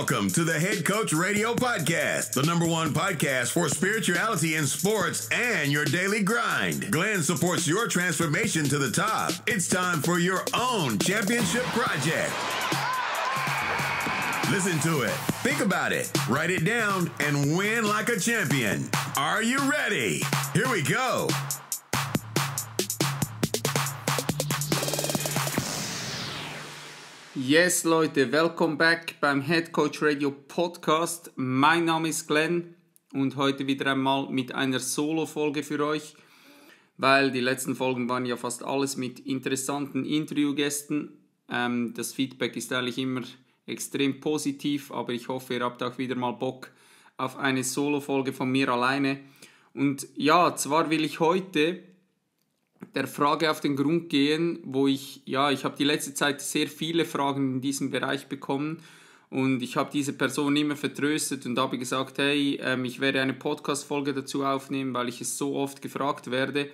Welcome to the Head Coach Radio Podcast, the number one podcast for spirituality in sports and your daily grind. Glenn supports your transformation to the top. It's time for your own championship project. Listen to it, think about it, write it down, and win like a champion. Are you ready? Here we go. Yes, Leute, welcome back beim Head Coach Radio Podcast. Mein Name ist Glenn und heute wieder einmal mit einer Solo-Folge für euch, weil die letzten Folgen waren ja fast alles mit interessanten Interviewgästen. Ähm, das Feedback ist eigentlich immer extrem positiv, aber ich hoffe, ihr habt auch wieder mal Bock auf eine Solo-Folge von mir alleine. Und ja, zwar will ich heute der Frage auf den Grund gehen, wo ich, ja, ich habe die letzte Zeit sehr viele Fragen in diesem Bereich bekommen und ich habe diese Person immer vertröstet und habe gesagt, hey, ähm, ich werde eine Podcast-Folge dazu aufnehmen, weil ich es so oft gefragt werde.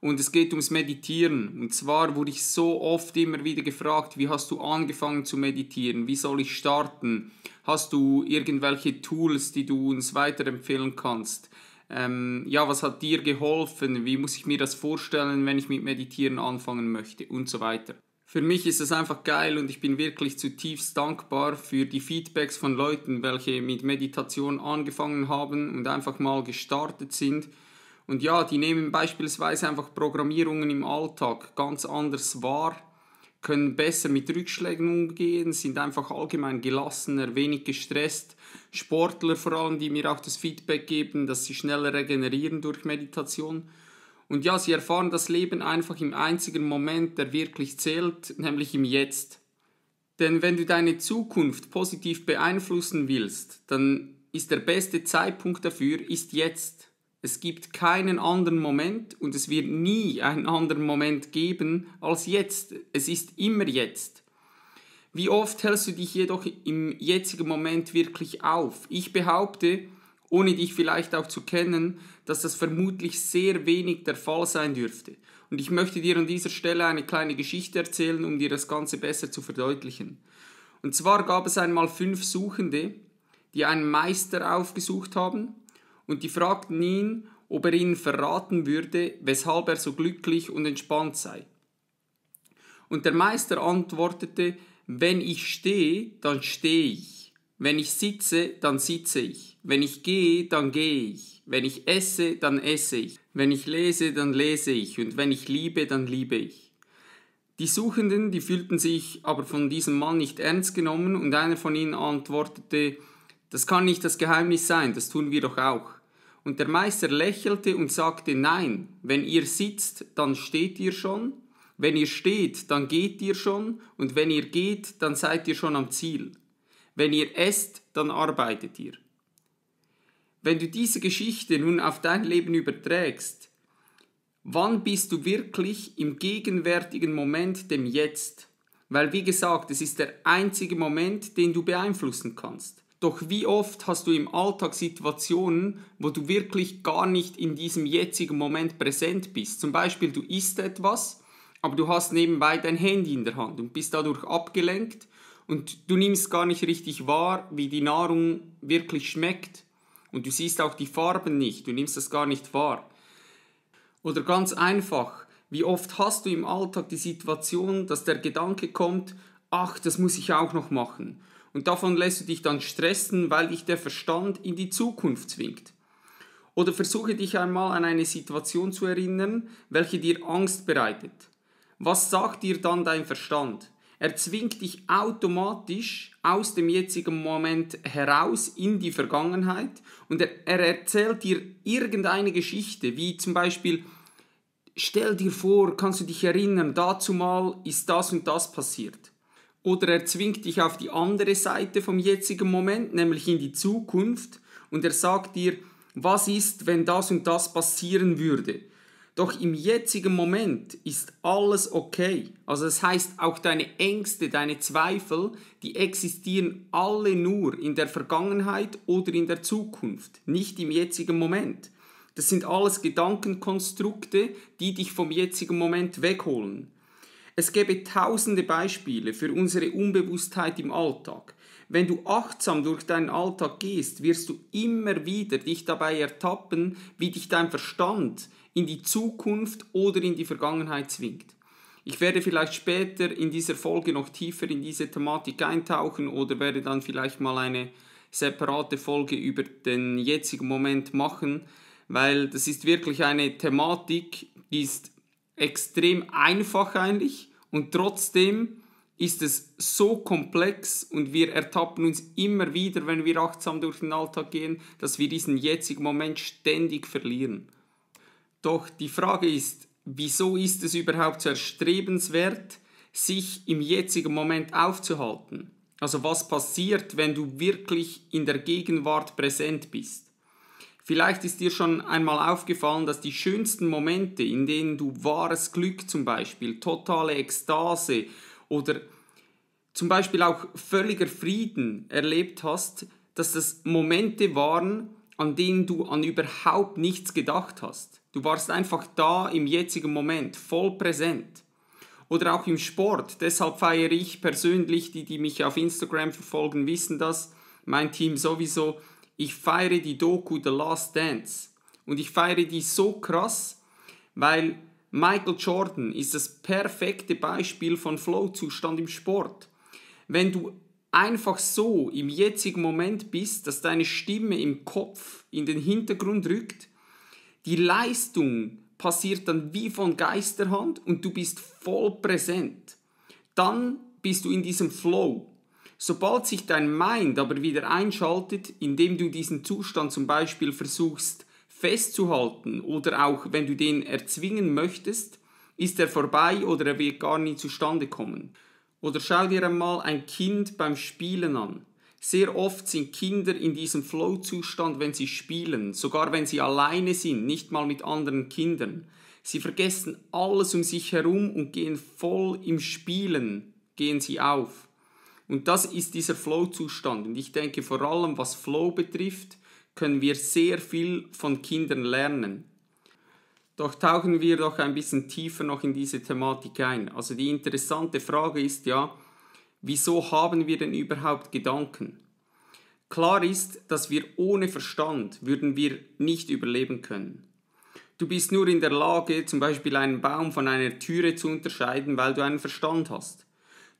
Und es geht ums Meditieren. Und zwar wurde ich so oft immer wieder gefragt, wie hast du angefangen zu meditieren? Wie soll ich starten? Hast du irgendwelche Tools, die du uns weiterempfehlen kannst? ähm, ja, was hat dir geholfen? Wie muss ich mir das vorstellen, wenn ich mit Meditieren anfangen möchte? Und so weiter. Für mich ist es einfach geil und ich bin wirklich zutiefst dankbar für die Feedbacks von Leuten, welche mit Meditation angefangen haben und einfach mal gestartet sind. Und ja, die nehmen beispielsweise einfach Programmierungen im Alltag ganz anders wahr können besser mit Rückschlägen umgehen, sind einfach allgemein gelassener, wenig gestresst. Sportler vor allem, die mir auch das Feedback geben, dass sie schneller regenerieren durch Meditation. Und ja, sie erfahren das Leben einfach im einzigen Moment, der wirklich zählt, nämlich im Jetzt. Denn wenn du deine Zukunft positiv beeinflussen willst, dann ist der beste Zeitpunkt dafür ist jetzt. Es gibt keinen anderen Moment und es wird nie einen anderen Moment geben als jetzt. Es ist immer jetzt. Wie oft hältst du dich jedoch im jetzigen Moment wirklich auf? Ich behaupte, ohne dich vielleicht auch zu kennen, dass das vermutlich sehr wenig der Fall sein dürfte. Und ich möchte dir an dieser Stelle eine kleine Geschichte erzählen, um dir das Ganze besser zu verdeutlichen. Und zwar gab es einmal fünf Suchende, die einen Meister aufgesucht haben und die fragten ihn, ob er ihnen verraten würde, weshalb er so glücklich und entspannt sei. Und der Meister antwortete, wenn ich stehe, dann stehe ich, wenn ich sitze, dann sitze ich, wenn ich gehe, dann gehe ich, wenn ich esse, dann esse ich, wenn ich lese, dann lese ich, und wenn ich liebe, dann liebe ich. Die Suchenden, die fühlten sich aber von diesem Mann nicht ernst genommen, und einer von ihnen antwortete, das kann nicht das Geheimnis sein, das tun wir doch auch. Und der Meister lächelte und sagte, nein, wenn ihr sitzt, dann steht ihr schon, wenn ihr steht, dann geht ihr schon, und wenn ihr geht, dann seid ihr schon am Ziel. Wenn ihr esst, dann arbeitet ihr. Wenn du diese Geschichte nun auf dein Leben überträgst, wann bist du wirklich im gegenwärtigen Moment, dem Jetzt? Weil, wie gesagt, es ist der einzige Moment, den du beeinflussen kannst. Doch wie oft hast du im Alltag Situationen, wo du wirklich gar nicht in diesem jetzigen Moment präsent bist? Zum Beispiel, du isst etwas, aber du hast nebenbei dein Handy in der Hand und bist dadurch abgelenkt und du nimmst gar nicht richtig wahr, wie die Nahrung wirklich schmeckt. Und du siehst auch die Farben nicht, du nimmst das gar nicht wahr. Oder ganz einfach, wie oft hast du im Alltag die Situation, dass der Gedanke kommt, ach, das muss ich auch noch machen und davon lässt du dich dann stressen, weil dich der Verstand in die Zukunft zwingt. Oder versuche dich einmal an eine Situation zu erinnern, welche dir Angst bereitet. Was sagt dir dann dein Verstand? Er zwingt dich automatisch aus dem jetzigen Moment heraus in die Vergangenheit und er, er erzählt dir irgendeine Geschichte, wie zum Beispiel, stell dir vor, kannst du dich erinnern, dazu mal ist das und das passiert oder er zwingt dich auf die andere Seite vom jetzigen Moment, nämlich in die Zukunft, und er sagt dir, was ist, wenn das und das passieren würde. Doch im jetzigen Moment ist alles okay. Also das heißt, auch deine Ängste, deine Zweifel, die existieren alle nur in der Vergangenheit oder in der Zukunft, nicht im jetzigen Moment. Das sind alles Gedankenkonstrukte, die dich vom jetzigen Moment wegholen. Es gäbe tausende Beispiele für unsere Unbewusstheit im Alltag. Wenn du achtsam durch deinen Alltag gehst, wirst du immer wieder dich dabei ertappen, wie dich dein Verstand in die Zukunft oder in die Vergangenheit zwingt. Ich werde vielleicht später in dieser Folge noch tiefer in diese Thematik eintauchen oder werde dann vielleicht mal eine separate Folge über den jetzigen Moment machen, weil das ist wirklich eine Thematik, die ist extrem einfach eigentlich und trotzdem ist es so komplex und wir ertappen uns immer wieder, wenn wir achtsam durch den Alltag gehen, dass wir diesen jetzigen Moment ständig verlieren. Doch die Frage ist, wieso ist es überhaupt so erstrebenswert, sich im jetzigen Moment aufzuhalten? Also was passiert, wenn du wirklich in der Gegenwart präsent bist? Vielleicht ist dir schon einmal aufgefallen, dass die schönsten Momente, in denen du wahres Glück zum Beispiel, totale Ekstase oder zum Beispiel auch völliger Frieden erlebt hast, dass das Momente waren, an denen du an überhaupt nichts gedacht hast. Du warst einfach da im jetzigen Moment, voll präsent. Oder auch im Sport. Deshalb feiere ich persönlich, die, die mich auf Instagram verfolgen, wissen das. Mein Team sowieso ich feiere die Doku The Last Dance. Und ich feiere die so krass, weil Michael Jordan ist das perfekte Beispiel von Flow-Zustand im Sport. Wenn du einfach so im jetzigen Moment bist, dass deine Stimme im Kopf in den Hintergrund rückt, die Leistung passiert dann wie von Geisterhand und du bist voll präsent. Dann bist du in diesem Flow. Sobald sich dein Mind aber wieder einschaltet, indem du diesen Zustand zum Beispiel versuchst festzuhalten oder auch wenn du den erzwingen möchtest, ist er vorbei oder er wird gar nie zustande kommen. Oder schau dir einmal ein Kind beim Spielen an. Sehr oft sind Kinder in diesem Flow-Zustand, wenn sie spielen, sogar wenn sie alleine sind, nicht mal mit anderen Kindern. Sie vergessen alles um sich herum und gehen voll im Spielen, gehen sie auf. Und das ist dieser Flow-Zustand. Und ich denke, vor allem was Flow betrifft, können wir sehr viel von Kindern lernen. Doch tauchen wir doch ein bisschen tiefer noch in diese Thematik ein. Also die interessante Frage ist ja, wieso haben wir denn überhaupt Gedanken? Klar ist, dass wir ohne Verstand würden wir nicht überleben können. Du bist nur in der Lage, zum Beispiel einen Baum von einer Türe zu unterscheiden, weil du einen Verstand hast.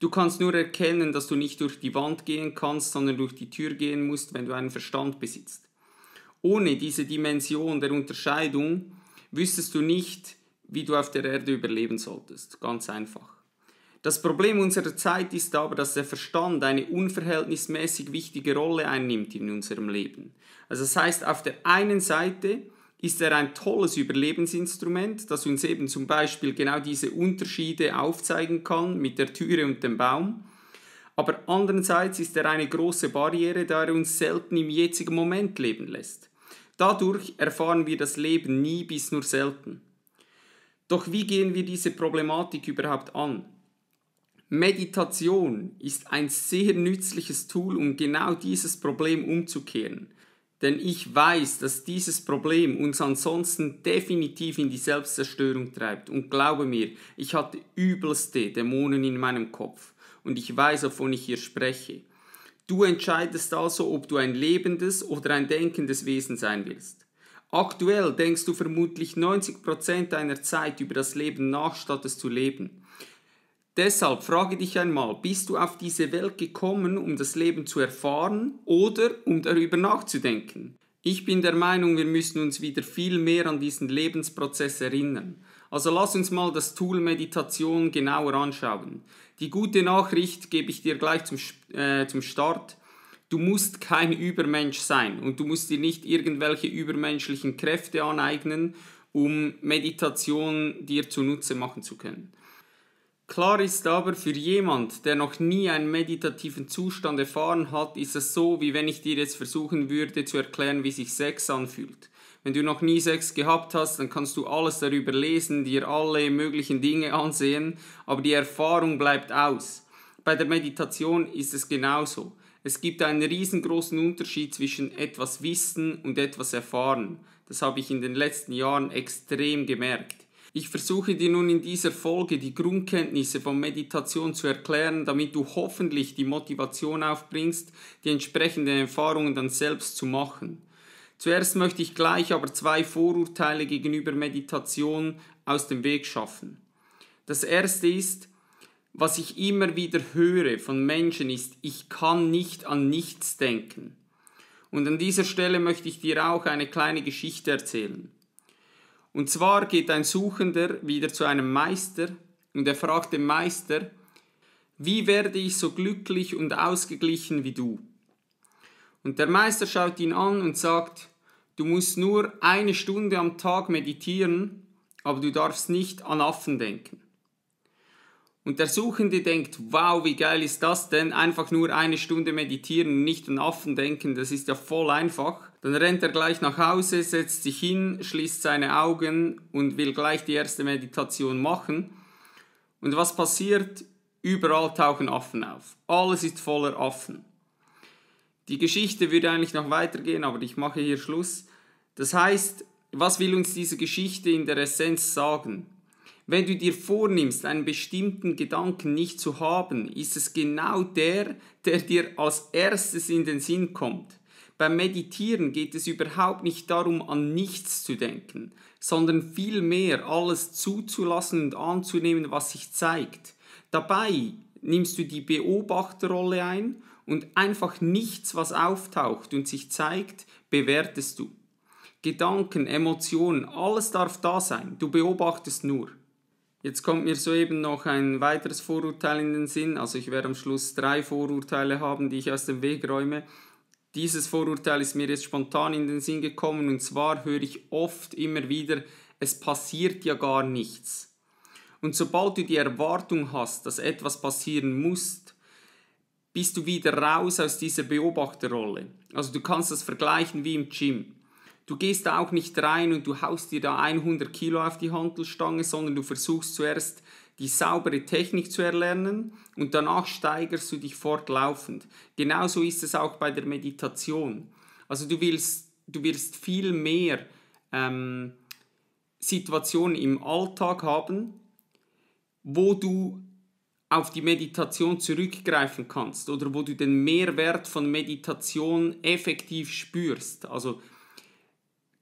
Du kannst nur erkennen, dass du nicht durch die Wand gehen kannst, sondern durch die Tür gehen musst, wenn du einen Verstand besitzt. Ohne diese Dimension der Unterscheidung wüsstest du nicht, wie du auf der Erde überleben solltest. Ganz einfach. Das Problem unserer Zeit ist aber, dass der Verstand eine unverhältnismäßig wichtige Rolle einnimmt in unserem Leben. Also das heißt, auf der einen Seite ist er ein tolles Überlebensinstrument, das uns eben zum Beispiel genau diese Unterschiede aufzeigen kann mit der Türe und dem Baum. Aber andererseits ist er eine große Barriere, da er uns selten im jetzigen Moment leben lässt. Dadurch erfahren wir das Leben nie bis nur selten. Doch wie gehen wir diese Problematik überhaupt an? Meditation ist ein sehr nützliches Tool, um genau dieses Problem umzukehren – denn ich weiß, dass dieses Problem uns ansonsten definitiv in die Selbstzerstörung treibt. Und glaube mir, ich hatte übelste Dämonen in meinem Kopf. Und ich weiß, wovon ich hier spreche. Du entscheidest also, ob du ein lebendes oder ein denkendes Wesen sein willst. Aktuell denkst du vermutlich 90% deiner Zeit über das Leben nach, statt es zu leben. Deshalb frage dich einmal, bist du auf diese Welt gekommen, um das Leben zu erfahren oder um darüber nachzudenken? Ich bin der Meinung, wir müssen uns wieder viel mehr an diesen Lebensprozess erinnern. Also lass uns mal das Tool Meditation genauer anschauen. Die gute Nachricht gebe ich dir gleich zum, äh, zum Start. Du musst kein Übermensch sein und du musst dir nicht irgendwelche übermenschlichen Kräfte aneignen, um Meditation dir zunutze machen zu können. Klar ist aber, für jemand, der noch nie einen meditativen Zustand erfahren hat, ist es so, wie wenn ich dir jetzt versuchen würde zu erklären, wie sich Sex anfühlt. Wenn du noch nie Sex gehabt hast, dann kannst du alles darüber lesen, dir alle möglichen Dinge ansehen, aber die Erfahrung bleibt aus. Bei der Meditation ist es genauso. Es gibt einen riesengroßen Unterschied zwischen etwas Wissen und etwas Erfahren. Das habe ich in den letzten Jahren extrem gemerkt. Ich versuche dir nun in dieser Folge die Grundkenntnisse von Meditation zu erklären, damit du hoffentlich die Motivation aufbringst, die entsprechenden Erfahrungen dann selbst zu machen. Zuerst möchte ich gleich aber zwei Vorurteile gegenüber Meditation aus dem Weg schaffen. Das erste ist, was ich immer wieder höre von Menschen ist, ich kann nicht an nichts denken. Und an dieser Stelle möchte ich dir auch eine kleine Geschichte erzählen. Und zwar geht ein Suchender wieder zu einem Meister und er fragt den Meister, wie werde ich so glücklich und ausgeglichen wie du? Und der Meister schaut ihn an und sagt, du musst nur eine Stunde am Tag meditieren, aber du darfst nicht an Affen denken. Und der Suchende denkt, wow, wie geil ist das denn? Einfach nur eine Stunde meditieren und nicht an Affen denken, das ist ja voll einfach. Dann rennt er gleich nach Hause, setzt sich hin, schließt seine Augen und will gleich die erste Meditation machen. Und was passiert? Überall tauchen Affen auf. Alles ist voller Affen. Die Geschichte würde eigentlich noch weitergehen, aber ich mache hier Schluss. Das heißt, was will uns diese Geschichte in der Essenz sagen? Wenn du dir vornimmst, einen bestimmten Gedanken nicht zu haben, ist es genau der, der dir als erstes in den Sinn kommt. Beim Meditieren geht es überhaupt nicht darum, an nichts zu denken, sondern vielmehr alles zuzulassen und anzunehmen, was sich zeigt. Dabei nimmst du die Beobachterrolle ein und einfach nichts, was auftaucht und sich zeigt, bewertest du. Gedanken, Emotionen, alles darf da sein, du beobachtest nur. Jetzt kommt mir soeben noch ein weiteres Vorurteil in den Sinn. Also ich werde am Schluss drei Vorurteile haben, die ich aus dem Weg räume. Dieses Vorurteil ist mir jetzt spontan in den Sinn gekommen und zwar höre ich oft immer wieder, es passiert ja gar nichts. Und sobald du die Erwartung hast, dass etwas passieren muss, bist du wieder raus aus dieser Beobachterrolle. Also du kannst das vergleichen wie im Gym. Du gehst da auch nicht rein und du haust dir da 100 Kilo auf die Handelstange, sondern du versuchst zuerst die saubere Technik zu erlernen und danach steigerst du dich fortlaufend. Genauso ist es auch bei der Meditation. Also du willst, du wirst viel mehr ähm, Situationen im Alltag haben, wo du auf die Meditation zurückgreifen kannst oder wo du den Mehrwert von Meditation effektiv spürst. Also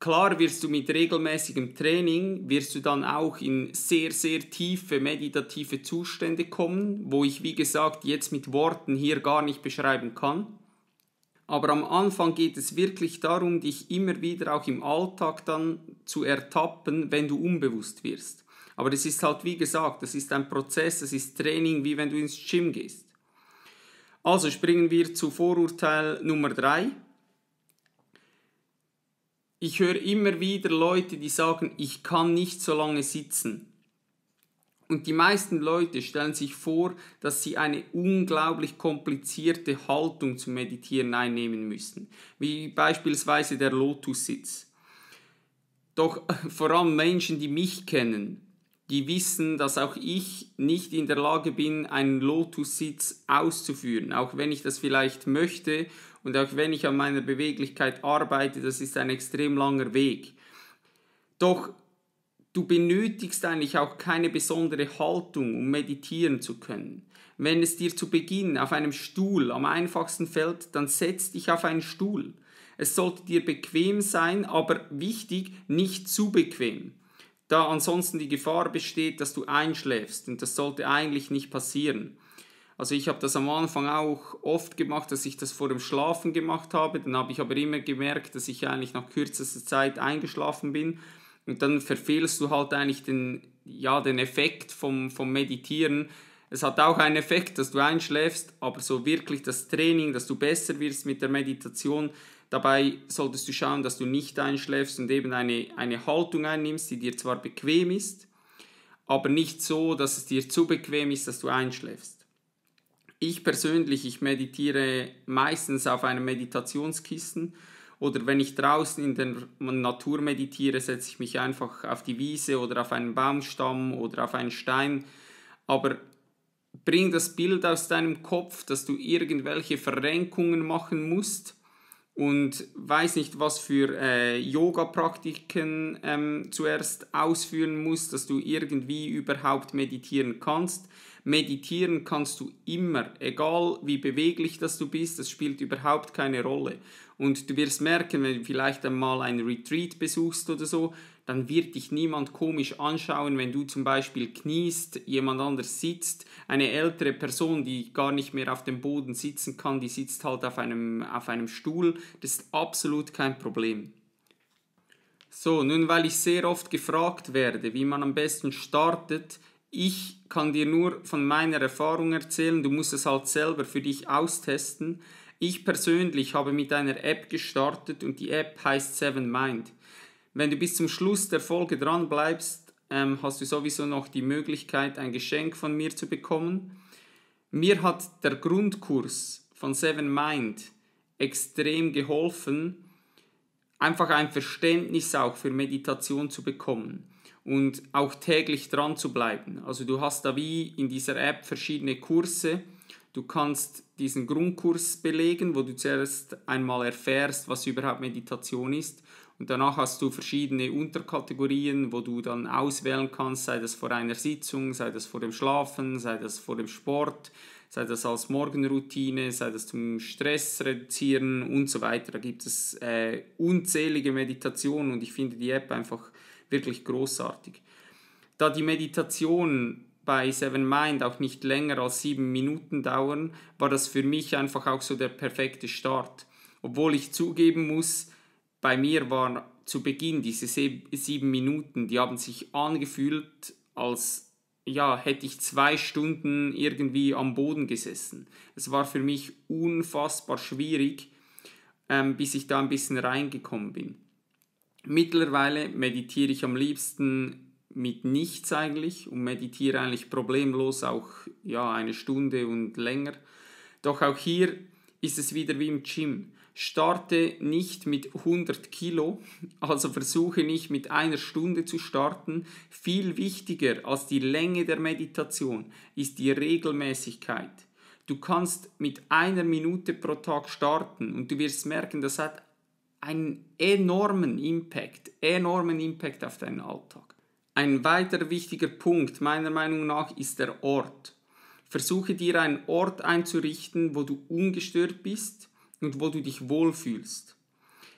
Klar wirst du mit regelmäßigem Training, wirst du dann auch in sehr, sehr tiefe meditative Zustände kommen, wo ich, wie gesagt, jetzt mit Worten hier gar nicht beschreiben kann. Aber am Anfang geht es wirklich darum, dich immer wieder auch im Alltag dann zu ertappen, wenn du unbewusst wirst. Aber das ist halt, wie gesagt, das ist ein Prozess, das ist Training, wie wenn du ins Gym gehst. Also springen wir zu Vorurteil Nummer 3 ich höre immer wieder Leute, die sagen, ich kann nicht so lange sitzen. Und die meisten Leute stellen sich vor, dass sie eine unglaublich komplizierte Haltung zum Meditieren einnehmen müssen, wie beispielsweise der Lotussitz. Doch äh, vor allem Menschen, die mich kennen, die wissen, dass auch ich nicht in der Lage bin, einen Lotus-Sitz auszuführen, auch wenn ich das vielleicht möchte und auch wenn ich an meiner Beweglichkeit arbeite, das ist ein extrem langer Weg. Doch du benötigst eigentlich auch keine besondere Haltung, um meditieren zu können. Wenn es dir zu Beginn auf einem Stuhl am einfachsten fällt, dann setz dich auf einen Stuhl. Es sollte dir bequem sein, aber wichtig, nicht zu bequem da ansonsten die Gefahr besteht, dass du einschläfst und das sollte eigentlich nicht passieren. Also ich habe das am Anfang auch oft gemacht, dass ich das vor dem Schlafen gemacht habe, dann habe ich aber immer gemerkt, dass ich eigentlich nach kürzester Zeit eingeschlafen bin und dann verfehlst du halt eigentlich den, ja, den Effekt vom, vom Meditieren, es hat auch einen Effekt, dass du einschläfst, aber so wirklich das Training, dass du besser wirst mit der Meditation, dabei solltest du schauen, dass du nicht einschläfst und eben eine, eine Haltung einnimmst, die dir zwar bequem ist, aber nicht so, dass es dir zu bequem ist, dass du einschläfst. Ich persönlich, ich meditiere meistens auf einem Meditationskissen oder wenn ich draußen in der Natur meditiere, setze ich mich einfach auf die Wiese oder auf einen Baumstamm oder auf einen Stein. Aber bring das Bild aus deinem Kopf, dass du irgendwelche Verrenkungen machen musst und weiß nicht, was für äh, Yoga-Praktiken ähm, zuerst ausführen musst, dass du irgendwie überhaupt meditieren kannst. Meditieren kannst du immer, egal wie beweglich das du bist, das spielt überhaupt keine Rolle. Und du wirst merken, wenn du vielleicht einmal ein Retreat besuchst oder so, dann wird dich niemand komisch anschauen, wenn du zum Beispiel kniest, jemand anders sitzt, eine ältere Person, die gar nicht mehr auf dem Boden sitzen kann, die sitzt halt auf einem, auf einem Stuhl, das ist absolut kein Problem. So, nun weil ich sehr oft gefragt werde, wie man am besten startet, ich kann dir nur von meiner Erfahrung erzählen, du musst es halt selber für dich austesten. Ich persönlich habe mit einer App gestartet und die App heißt Seven Mind. Wenn du bis zum Schluss der Folge dran bleibst, ähm, hast du sowieso noch die Möglichkeit, ein Geschenk von mir zu bekommen. Mir hat der Grundkurs von Seven Mind extrem geholfen, einfach ein Verständnis auch für Meditation zu bekommen und auch täglich dran zu bleiben. Also du hast da wie in dieser App verschiedene Kurse. Du kannst diesen Grundkurs belegen, wo du zuerst einmal erfährst, was überhaupt Meditation ist und danach hast du verschiedene Unterkategorien, wo du dann auswählen kannst, sei das vor einer Sitzung, sei das vor dem Schlafen, sei das vor dem Sport, sei das als Morgenroutine, sei das zum Stress reduzieren und so weiter. Da gibt es äh, unzählige Meditationen und ich finde die App einfach wirklich großartig. Da die Meditation bei Seven Mind auch nicht länger als sieben Minuten dauern, war das für mich einfach auch so der perfekte Start. Obwohl ich zugeben muss, bei mir waren zu Beginn diese sieben Minuten, die haben sich angefühlt, als ja, hätte ich zwei Stunden irgendwie am Boden gesessen. Es war für mich unfassbar schwierig, ähm, bis ich da ein bisschen reingekommen bin. Mittlerweile meditiere ich am liebsten mit nichts eigentlich und meditiere eigentlich problemlos auch ja, eine Stunde und länger. Doch auch hier ist es wieder wie im Gym starte nicht mit 100 Kilo, also versuche nicht mit einer Stunde zu starten. Viel wichtiger als die Länge der Meditation ist die Regelmäßigkeit. Du kannst mit einer Minute pro Tag starten und du wirst merken, das hat einen enormen Impact, enormen Impact auf deinen Alltag. Ein weiterer wichtiger Punkt meiner Meinung nach ist der Ort. Versuche dir einen Ort einzurichten, wo du ungestört bist und wo du dich wohlfühlst.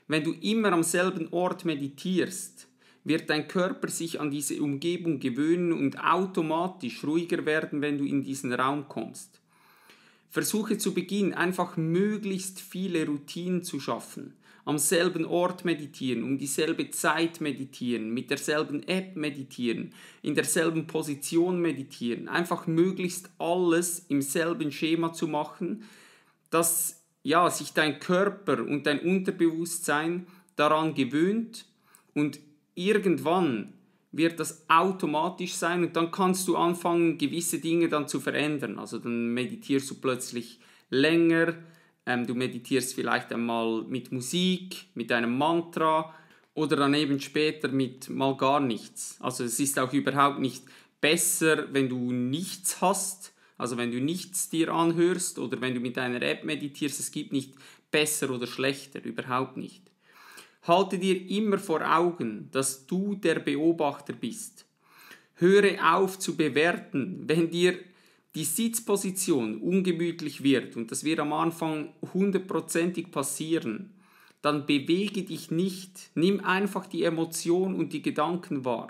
Wenn du immer am selben Ort meditierst, wird dein Körper sich an diese Umgebung gewöhnen und automatisch ruhiger werden, wenn du in diesen Raum kommst. Versuche zu Beginn einfach möglichst viele Routinen zu schaffen. Am selben Ort meditieren, um dieselbe Zeit meditieren, mit derselben App meditieren, in derselben Position meditieren. Einfach möglichst alles im selben Schema zu machen, dass ja, sich dein Körper und dein Unterbewusstsein daran gewöhnt und irgendwann wird das automatisch sein und dann kannst du anfangen, gewisse Dinge dann zu verändern. Also dann meditierst du plötzlich länger, ähm, du meditierst vielleicht einmal mit Musik, mit einem Mantra oder dann eben später mit mal gar nichts. Also es ist auch überhaupt nicht besser, wenn du nichts hast, also wenn du nichts dir anhörst oder wenn du mit deiner App meditierst, es gibt nicht besser oder schlechter, überhaupt nicht. Halte dir immer vor Augen, dass du der Beobachter bist. Höre auf zu bewerten, wenn dir die Sitzposition ungemütlich wird und das wird am Anfang hundertprozentig passieren, dann bewege dich nicht, nimm einfach die Emotion und die Gedanken wahr.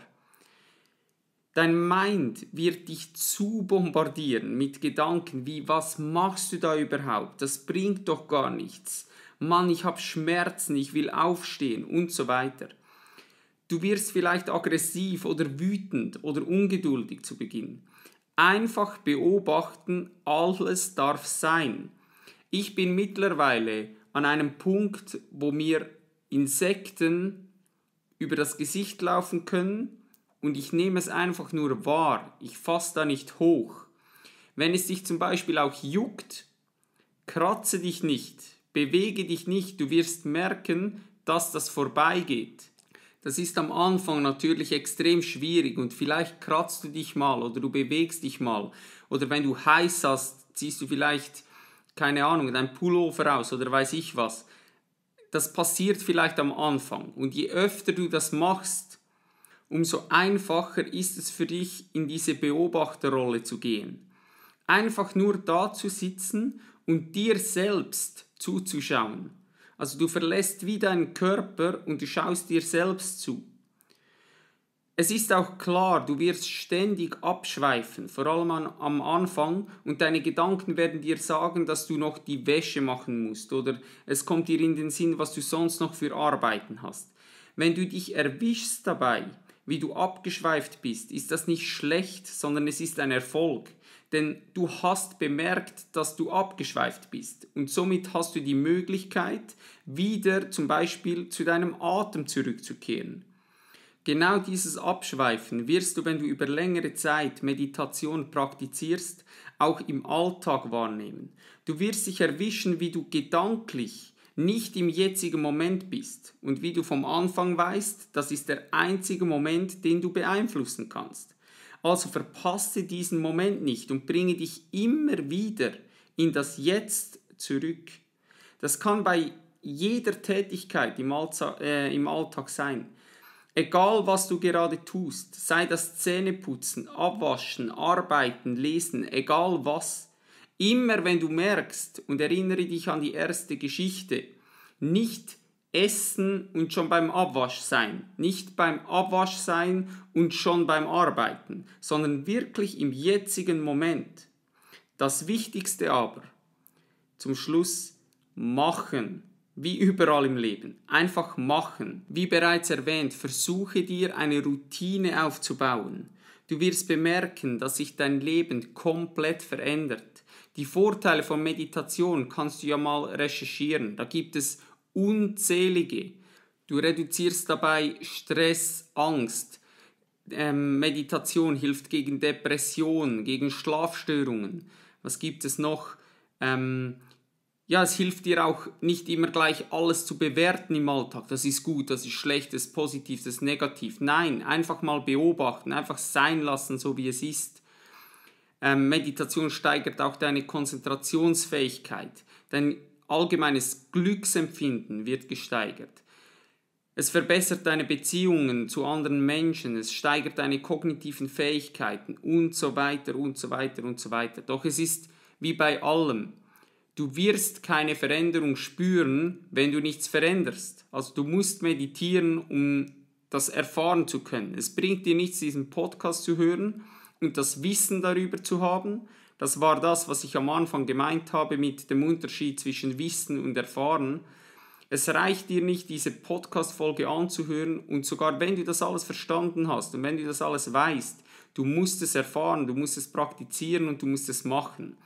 Dein Mind wird dich zu bombardieren mit Gedanken wie, was machst du da überhaupt? Das bringt doch gar nichts. Mann, ich habe Schmerzen, ich will aufstehen und so weiter. Du wirst vielleicht aggressiv oder wütend oder ungeduldig zu Beginn. Einfach beobachten, alles darf sein. Ich bin mittlerweile an einem Punkt, wo mir Insekten über das Gesicht laufen können und ich nehme es einfach nur wahr, ich fasse da nicht hoch. Wenn es dich zum Beispiel auch juckt, kratze dich nicht, bewege dich nicht, du wirst merken, dass das vorbeigeht. Das ist am Anfang natürlich extrem schwierig und vielleicht kratzt du dich mal oder du bewegst dich mal oder wenn du heiß hast, ziehst du vielleicht, keine Ahnung, dein Pullover aus oder weiß ich was. Das passiert vielleicht am Anfang und je öfter du das machst, umso einfacher ist es für dich, in diese Beobachterrolle zu gehen. Einfach nur da zu sitzen und dir selbst zuzuschauen. Also du verlässt wie deinen Körper und du schaust dir selbst zu. Es ist auch klar, du wirst ständig abschweifen, vor allem an, am Anfang, und deine Gedanken werden dir sagen, dass du noch die Wäsche machen musst oder es kommt dir in den Sinn, was du sonst noch für Arbeiten hast. Wenn du dich erwischst dabei, wie du abgeschweift bist, ist das nicht schlecht, sondern es ist ein Erfolg. Denn du hast bemerkt, dass du abgeschweift bist. Und somit hast du die Möglichkeit, wieder zum Beispiel zu deinem Atem zurückzukehren. Genau dieses Abschweifen wirst du, wenn du über längere Zeit Meditation praktizierst, auch im Alltag wahrnehmen. Du wirst dich erwischen, wie du gedanklich nicht im jetzigen Moment bist. Und wie du vom Anfang weißt, das ist der einzige Moment, den du beeinflussen kannst. Also verpasse diesen Moment nicht und bringe dich immer wieder in das Jetzt zurück. Das kann bei jeder Tätigkeit im, Alltag, äh, im Alltag sein. Egal, was du gerade tust, sei das Zähneputzen, Abwaschen, Arbeiten, Lesen, egal was. Immer wenn du merkst und erinnere dich an die erste Geschichte, nicht essen und schon beim Abwasch sein, nicht beim Abwasch sein und schon beim Arbeiten, sondern wirklich im jetzigen Moment. Das Wichtigste aber, zum Schluss, machen, wie überall im Leben, einfach machen. Wie bereits erwähnt, versuche dir eine Routine aufzubauen. Du wirst bemerken, dass sich dein Leben komplett verändert. Die Vorteile von Meditation kannst du ja mal recherchieren. Da gibt es unzählige. Du reduzierst dabei Stress, Angst. Ähm, Meditation hilft gegen Depressionen, gegen Schlafstörungen. Was gibt es noch? Ähm, ja, es hilft dir auch nicht immer gleich alles zu bewerten im Alltag. Das ist gut, das ist schlecht, das ist positiv, das ist negativ. Nein, einfach mal beobachten, einfach sein lassen, so wie es ist. Ähm, Meditation steigert auch deine Konzentrationsfähigkeit. Dein allgemeines Glücksempfinden wird gesteigert. Es verbessert deine Beziehungen zu anderen Menschen, es steigert deine kognitiven Fähigkeiten und so weiter und so weiter und so weiter. Doch es ist wie bei allem. Du wirst keine Veränderung spüren, wenn du nichts veränderst. Also du musst meditieren, um das erfahren zu können. Es bringt dir nichts, diesen Podcast zu hören und das Wissen darüber zu haben. Das war das, was ich am Anfang gemeint habe mit dem Unterschied zwischen Wissen und Erfahren. Es reicht dir nicht, diese Podcast-Folge anzuhören und sogar wenn du das alles verstanden hast und wenn du das alles weißt, du musst es erfahren, du musst es praktizieren und du musst es machen.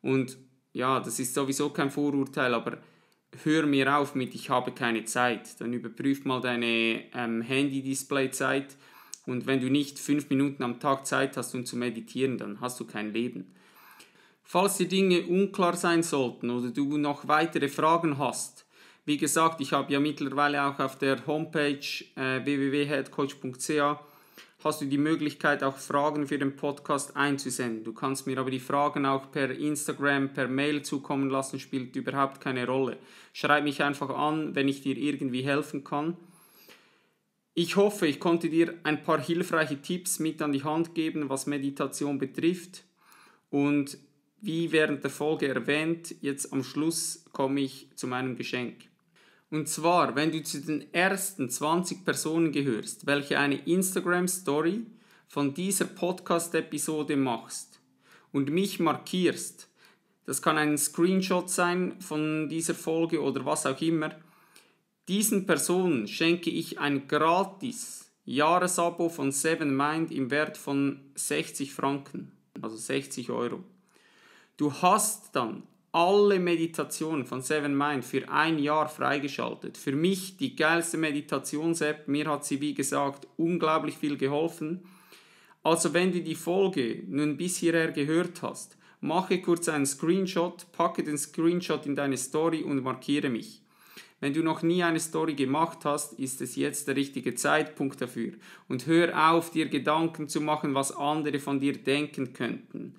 Und ja, das ist sowieso kein Vorurteil, aber hör mir auf mit, ich habe keine Zeit. Dann überprüf mal deine ähm, Handy-Display-Zeit und wenn du nicht fünf Minuten am Tag Zeit hast, um zu meditieren, dann hast du kein Leben. Falls die Dinge unklar sein sollten oder du noch weitere Fragen hast, wie gesagt, ich habe ja mittlerweile auch auf der Homepage äh, www.headcoach.ca hast du die Möglichkeit, auch Fragen für den Podcast einzusenden. Du kannst mir aber die Fragen auch per Instagram, per Mail zukommen lassen, spielt überhaupt keine Rolle. Schreib mich einfach an, wenn ich dir irgendwie helfen kann. Ich hoffe, ich konnte dir ein paar hilfreiche Tipps mit an die Hand geben, was Meditation betrifft. Und wie während der Folge erwähnt, jetzt am Schluss komme ich zu meinem Geschenk. Und zwar, wenn du zu den ersten 20 Personen gehörst, welche eine Instagram Story von dieser Podcast-Episode machst und mich markierst, das kann ein Screenshot sein von dieser Folge oder was auch immer, diesen Personen schenke ich ein gratis Jahresabo von 7 Mind im Wert von 60 Franken, also 60 Euro. Du hast dann alle Meditationen von 7 Mind für ein Jahr freigeschaltet. Für mich die geilste Meditations-App. Mir hat sie, wie gesagt, unglaublich viel geholfen. Also wenn du die Folge nun bis hierher gehört hast, mache kurz einen Screenshot, packe den Screenshot in deine Story und markiere mich. Wenn du noch nie eine Story gemacht hast, ist es jetzt der richtige Zeitpunkt dafür. Und hör auf, dir Gedanken zu machen, was andere von dir denken könnten.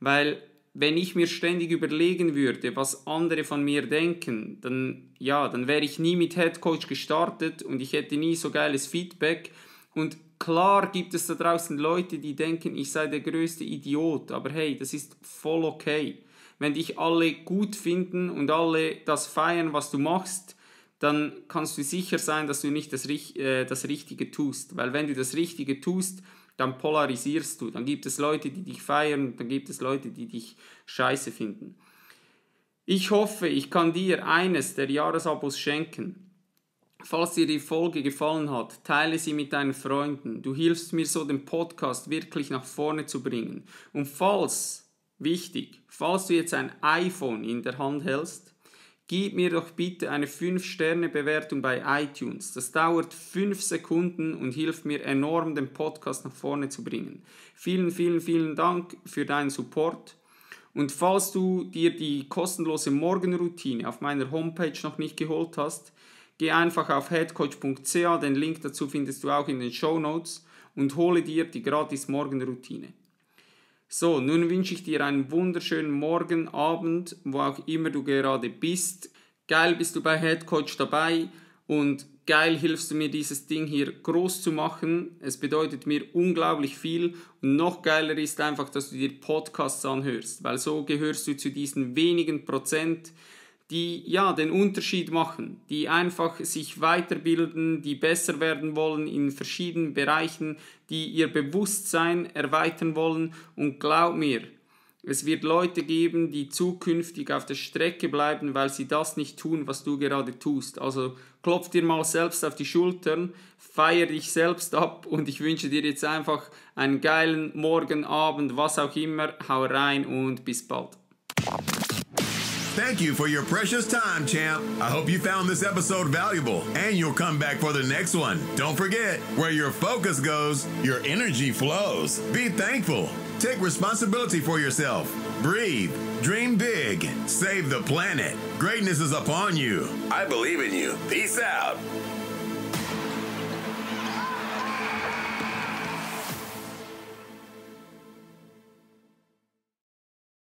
Weil wenn ich mir ständig überlegen würde, was andere von mir denken, dann ja, dann wäre ich nie mit Headcoach gestartet und ich hätte nie so geiles Feedback. Und klar gibt es da draußen Leute, die denken, ich sei der größte Idiot, aber hey, das ist voll okay. Wenn dich alle gut finden und alle das feiern, was du machst, dann kannst du sicher sein, dass du nicht das, äh, das Richtige tust. Weil wenn du das Richtige tust, dann polarisierst du. Dann gibt es Leute, die dich feiern, dann gibt es Leute, die dich scheiße finden. Ich hoffe, ich kann dir eines der Jahresabos schenken. Falls dir die Folge gefallen hat, teile sie mit deinen Freunden. Du hilfst mir so, den Podcast wirklich nach vorne zu bringen. Und falls Wichtig, falls du jetzt ein iPhone in der Hand hältst, gib mir doch bitte eine 5-Sterne-Bewertung bei iTunes. Das dauert 5 Sekunden und hilft mir enorm, den Podcast nach vorne zu bringen. Vielen, vielen, vielen Dank für deinen Support. Und falls du dir die kostenlose Morgenroutine auf meiner Homepage noch nicht geholt hast, geh einfach auf headcoach.ca, den Link dazu findest du auch in den Show Notes und hole dir die gratis Morgenroutine. So, nun wünsche ich dir einen wunderschönen Morgen, Abend, wo auch immer du gerade bist. Geil bist du bei Head Coach dabei und geil hilfst du mir, dieses Ding hier groß zu machen. Es bedeutet mir unglaublich viel und noch geiler ist einfach, dass du dir Podcasts anhörst, weil so gehörst du zu diesen wenigen Prozent, die ja den Unterschied machen, die einfach sich weiterbilden, die besser werden wollen in verschiedenen Bereichen, die ihr Bewusstsein erweitern wollen und glaub mir, es wird Leute geben, die zukünftig auf der Strecke bleiben, weil sie das nicht tun, was du gerade tust. Also klopf dir mal selbst auf die Schultern, feier dich selbst ab und ich wünsche dir jetzt einfach einen geilen Morgen, Abend, was auch immer. Hau rein und bis bald. Thank you for your precious time, champ. I hope you found this episode valuable and you'll come back for the next one. Don't forget, where your focus goes, your energy flows. Be thankful. Take responsibility for yourself. Breathe. Dream big. Save the planet. Greatness is upon you. I believe in you. Peace out.